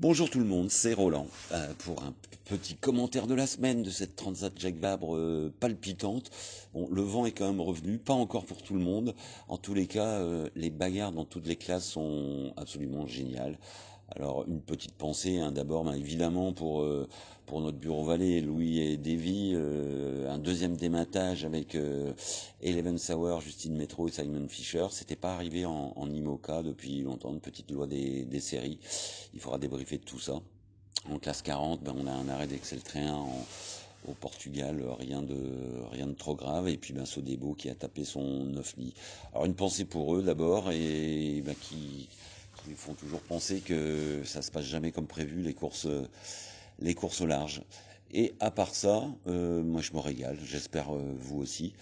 Bonjour tout le monde, c'est Roland euh, pour un petit commentaire de la semaine de cette transat Jacques Vabre euh, palpitante. le vent est quand même revenu, pas encore pour tout le monde. En tous les cas, euh, les bagarres dans toutes les classes sont absolument géniales. Alors une petite pensée hein, d'abord, ben, évidemment pour euh, pour notre bureau valet, Louis et Davy, euh, un deuxième dématage avec euh, Eleven Sauer, Justine Metro et Simon Fisher. C'était pas arrivé en, en IMOCA depuis longtemps, une petite loi des, des séries. Il faudra débriefer tout ça. En classe 40, ben, on a un arrêt d'Excel Train au Portugal, rien de rien de trop grave. Et puis ben Sodebo qui a tapé son 9 lit Alors une pensée pour eux d'abord et ben, qui ils font toujours penser que ça se passe jamais comme prévu les courses, euh, les courses au large. Et à part ça, euh, moi je me régale, j'espère euh, vous aussi.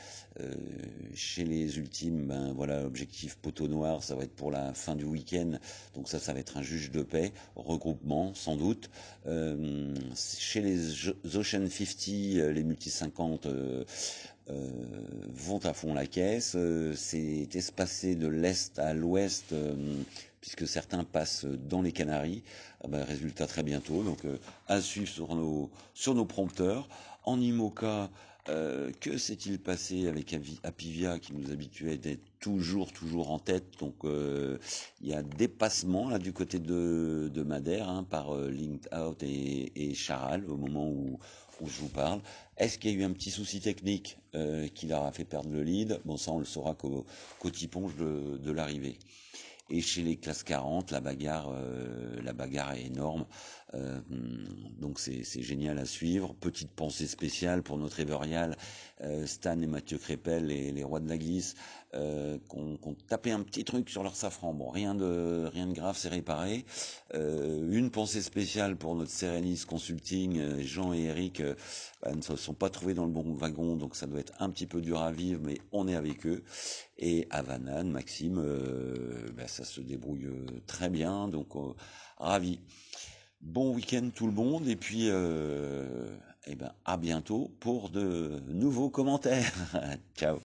chez les ultimes, ben voilà, objectif poteau noir, ça va être pour la fin du week-end, donc ça, ça va être un juge de paix, regroupement sans doute. chez les Ocean 50, les multi 50, euh, vont à fond la caisse. Euh, c'est espacé de l'est à l'ouest euh, puisque certains passent dans les Canaries. Ah ben, résultat très bientôt. Donc à suivre sur nos, sur nos prompteurs. En IMOCA, euh, que s'est-il passé avec Apivia qui nous habituait d'être toujours, toujours en tête Donc euh, il y a dépassement là du côté de, Madère hein, par euh, Linked Out et, Charal au moment où, je vous parle. Est-ce qu'il y a eu un petit souci technique qui leur a fait perdre le lead Bon ça on le saura qu'au tiponge de, l'arrivée. Et chez les classes 40, la bagarre, la bagarre est énorme. Euh, donc c'est génial à suivre. Petite pensée spéciale pour notre Everial, euh, Stan et Mathieu Crépel, les, les rois de la glisse, euh, qu'on qu un petit truc sur leur safran. Bon, rien de rien de grave, c'est réparé. Euh, une pensée spéciale pour notre Sérénis Consulting, Jean et Eric bah, ne se sont pas trouvés dans le bon wagon, donc ça doit être un petit peu dur à vivre, mais on est avec eux. Et vananne Maxime, bah, ça se débrouille très bien, donc ravi. Bon week-end tout le monde et puis euh, eh ben à bientôt pour de nouveaux commentaires. Ciao.